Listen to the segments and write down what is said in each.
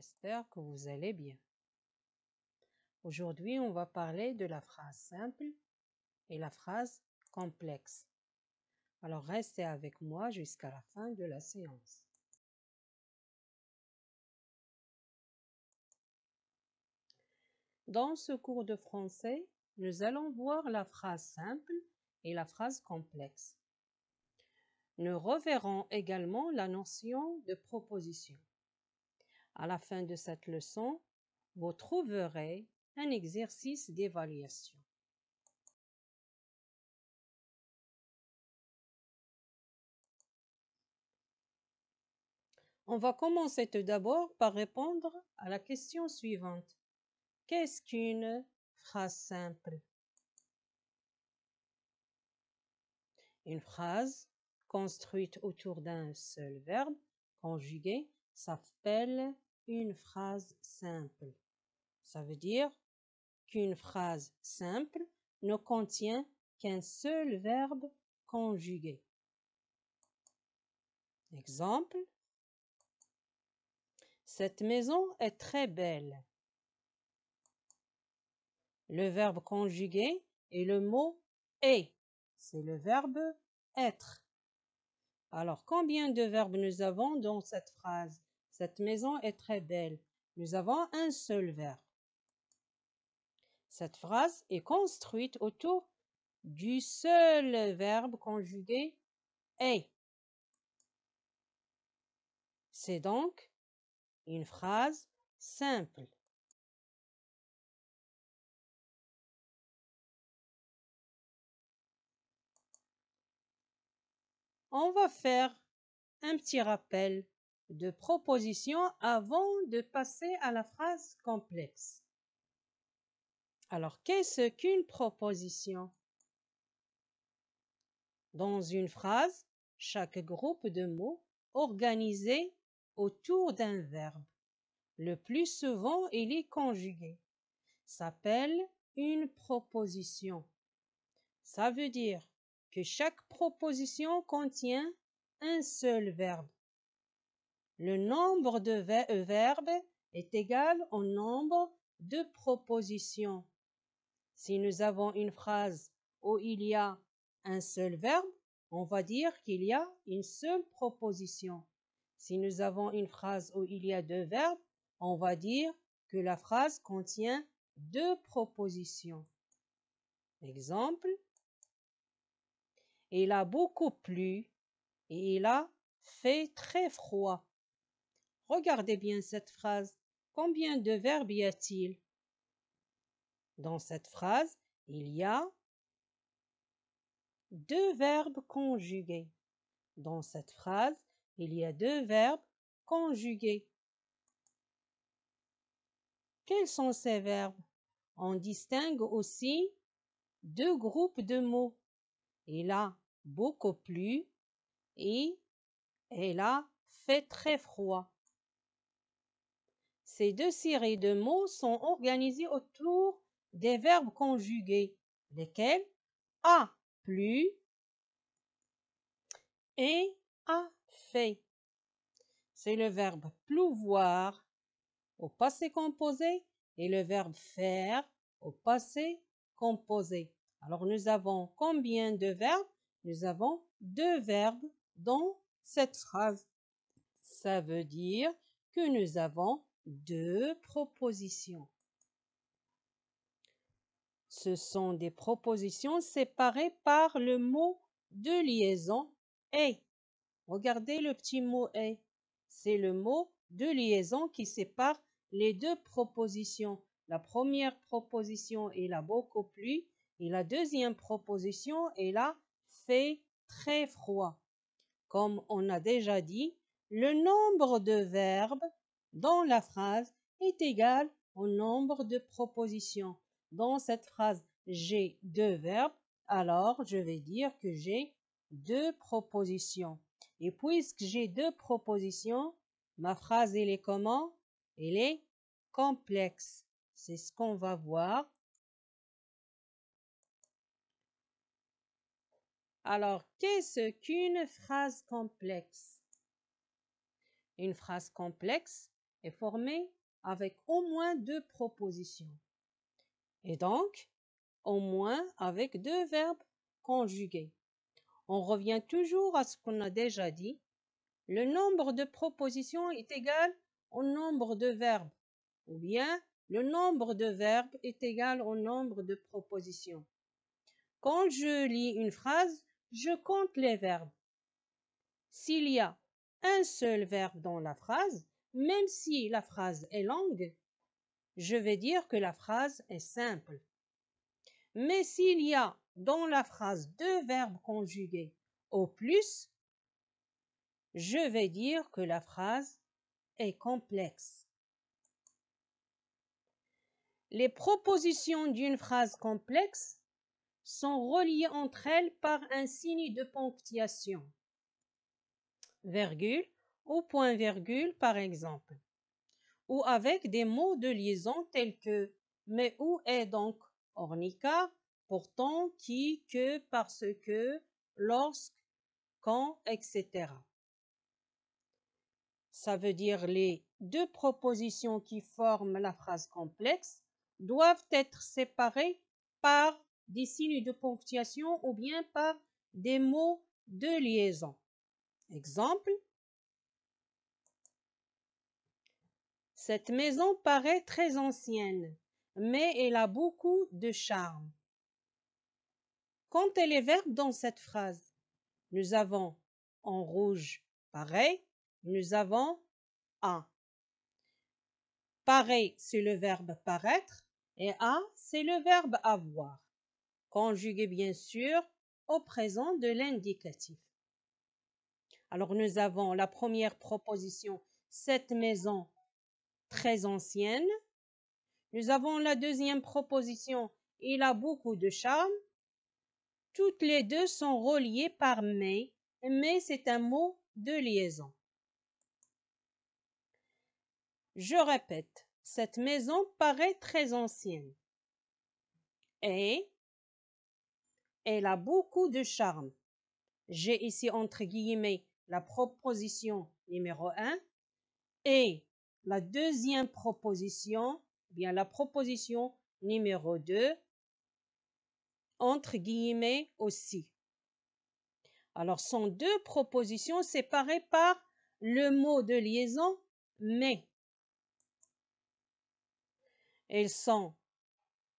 J'espère que vous allez bien. Aujourd'hui, on va parler de la phrase simple et la phrase complexe. Alors restez avec moi jusqu'à la fin de la séance. Dans ce cours de français, nous allons voir la phrase simple et la phrase complexe. Nous reverrons également la notion de proposition. À la fin de cette leçon, vous trouverez un exercice d'évaluation. On va commencer tout d'abord par répondre à la question suivante. Qu'est-ce qu'une phrase simple Une phrase construite autour d'un seul verbe conjugué s'appelle une phrase simple. Ça veut dire qu'une phrase simple ne contient qu'un seul verbe conjugué. Exemple. Cette maison est très belle. Le verbe conjugué est le mot est. C'est le verbe être. Alors, combien de verbes nous avons dans cette phrase cette maison est très belle. Nous avons un seul verbe. Cette phrase est construite autour du seul verbe conjugué est. C'est donc une phrase simple. On va faire un petit rappel de proposition avant de passer à la phrase complexe. Alors, qu'est-ce qu'une proposition Dans une phrase, chaque groupe de mots organisé autour d'un verbe. Le plus souvent, il est conjugué. S'appelle une proposition. Ça veut dire que chaque proposition contient un seul verbe le nombre de euh, verbes est égal au nombre de propositions. Si nous avons une phrase où il y a un seul verbe, on va dire qu'il y a une seule proposition. Si nous avons une phrase où il y a deux verbes, on va dire que la phrase contient deux propositions. Exemple. Il a beaucoup plu et il a fait très froid. Regardez bien cette phrase. Combien de verbes y a-t-il Dans cette phrase, il y a deux verbes conjugués. Dans cette phrase, il y a deux verbes conjugués. Quels sont ces verbes On distingue aussi deux groupes de mots. Elle a beaucoup plus et elle a fait très froid. Ces deux séries de mots sont organisées autour des verbes conjugués, lesquels a plu et a fait. C'est le verbe plouvoir » au passé composé et le verbe faire au passé composé. Alors nous avons combien de verbes Nous avons deux verbes dans cette phrase. Ça veut dire que nous avons deux propositions. Ce sont des propositions séparées par le mot de liaison et. Regardez le petit mot et. C'est le mot de liaison qui sépare les deux propositions. La première proposition est a beaucoup plu » et la deuxième proposition est la fait très froid. Comme on a déjà dit, le nombre de verbes dans la phrase est égale au nombre de propositions. Dans cette phrase, j'ai deux verbes, alors je vais dire que j'ai deux propositions. Et puisque j'ai deux propositions, ma phrase, elle est comment Elle est complexe. C'est ce qu'on va voir. Alors, qu'est-ce qu'une phrase complexe Une phrase complexe, est formé avec au moins deux propositions. Et donc, au moins avec deux verbes conjugués. On revient toujours à ce qu'on a déjà dit. Le nombre de propositions est égal au nombre de verbes, ou bien le nombre de verbes est égal au nombre de propositions. Quand je lis une phrase, je compte les verbes. S'il y a un seul verbe dans la phrase, même si la phrase est longue, je vais dire que la phrase est simple. Mais s'il y a dans la phrase deux verbes conjugués au plus, je vais dire que la phrase est complexe. Les propositions d'une phrase complexe sont reliées entre elles par un signe de ponctuation, au point-virgule par exemple, ou avec des mots de liaison tels que mais où est donc Ornica, pourtant, qui, que, parce que, lorsque, quand, etc. Ça veut dire les deux propositions qui forment la phrase complexe doivent être séparées par des signes de ponctuation ou bien par des mots de liaison. Exemple, Cette maison paraît très ancienne, mais elle a beaucoup de charme. Comptez les verbes dans cette phrase. Nous avons en rouge pareil, nous avons à. Pareil, c'est le verbe paraître et à, c'est le verbe avoir. Conjugué bien sûr au présent de l'indicatif. Alors nous avons la première proposition, cette maison très ancienne. Nous avons la deuxième proposition, il a beaucoup de charme. Toutes les deux sont reliées par mais. Mais c'est un mot de liaison. Je répète, cette maison paraît très ancienne. Et elle a beaucoup de charme. J'ai ici entre guillemets la proposition numéro 1 et la deuxième proposition, eh bien la proposition numéro 2, entre guillemets aussi. Alors, sont deux propositions séparées par le mot de liaison mais. Elles sont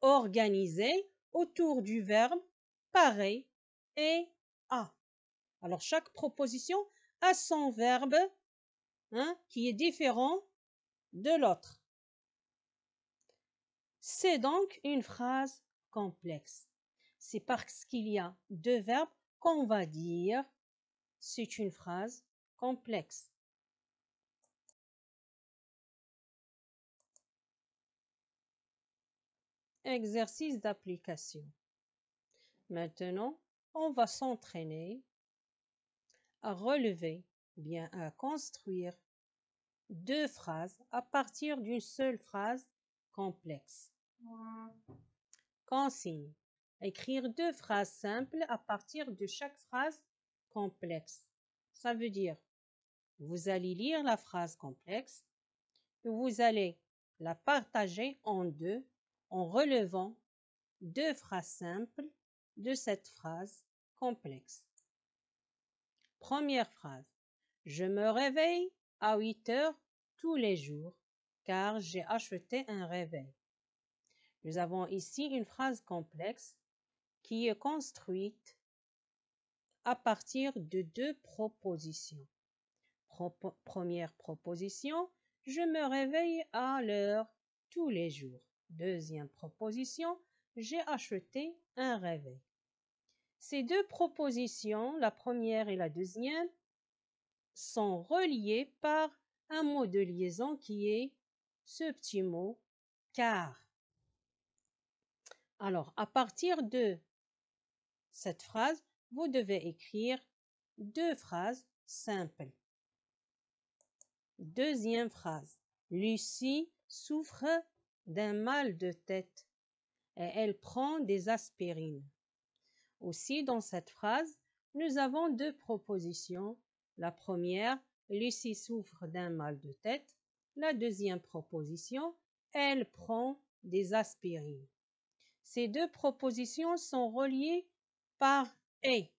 organisées autour du verbe pareil et à. Alors, chaque proposition a son verbe hein, qui est différent de l'autre. C'est donc une phrase complexe. C'est parce qu'il y a deux verbes qu'on va dire c'est une phrase complexe. Exercice d'application. Maintenant, on va s'entraîner à relever, bien à construire deux phrases à partir d'une seule phrase complexe. Consigne. Écrire deux phrases simples à partir de chaque phrase complexe. Ça veut dire, vous allez lire la phrase complexe, vous allez la partager en deux en relevant deux phrases simples de cette phrase complexe. Première phrase. Je me réveille à 8 heures les jours, car j'ai acheté un réveil. Nous avons ici une phrase complexe qui est construite à partir de deux propositions. première proposition, je me réveille à l'heure tous les jours. Deuxième proposition, j'ai acheté un réveil. Ces deux propositions, la première et la deuxième, sont reliées par un mot de liaison qui est ce petit mot car. Alors, à partir de cette phrase, vous devez écrire deux phrases simples. Deuxième phrase. Lucie souffre d'un mal de tête et elle prend des aspirines. Aussi, dans cette phrase, nous avons deux propositions. La première, Lucie souffre d'un mal de tête. La deuxième proposition, elle prend des aspirines. Ces deux propositions sont reliées par et.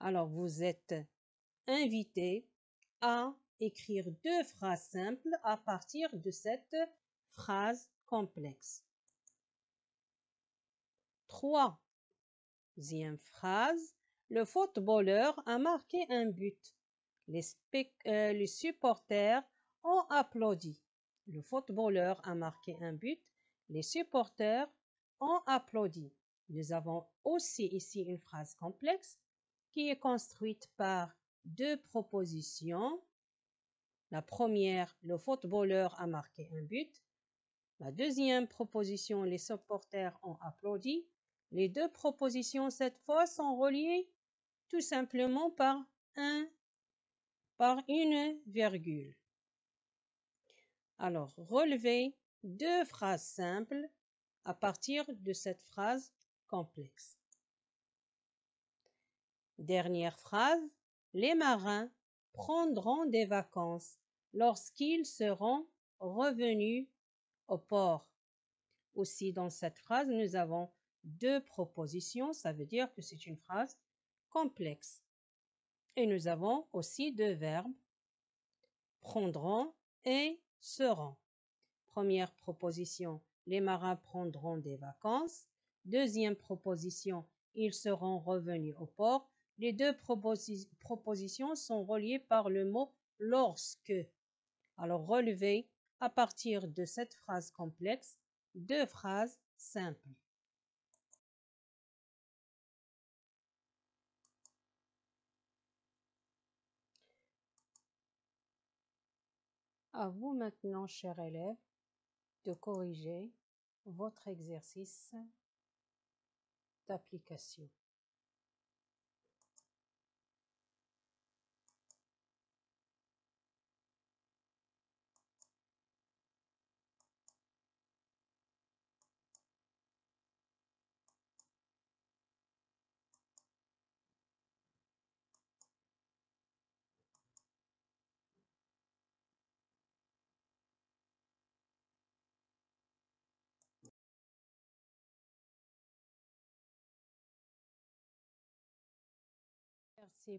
Alors vous êtes invité à écrire deux phrases simples à partir de cette phrase complexe. Troisième phrase, le footballeur a marqué un but. Euh, les, supporters ont applaudi. Le footballeur a marqué un but. Les supporters ont applaudi. Nous avons aussi ici une phrase complexe qui est construite par deux propositions. La première, le footballeur a marqué un but. La deuxième proposition, les supporters ont applaudi. Les deux propositions cette fois sont reliées tout simplement par un par une virgule. Alors, relevez deux phrases simples à partir de cette phrase complexe. Dernière phrase, les marins prendront des vacances lorsqu'ils seront revenus au port. Aussi, dans cette phrase, nous avons deux propositions, ça veut dire que c'est une phrase complexe. Et nous avons aussi deux verbes, prendront et seront. Première proposition, les marins prendront des vacances. Deuxième proposition, ils seront revenus au port. Les deux propositions sont reliées par le mot lorsque. Alors relevez à partir de cette phrase complexe deux phrases simples. À vous maintenant, cher élève, de corriger votre exercice d'application.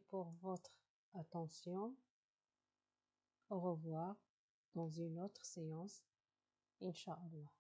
pour votre attention. Au revoir dans une autre séance, Inch'Allah.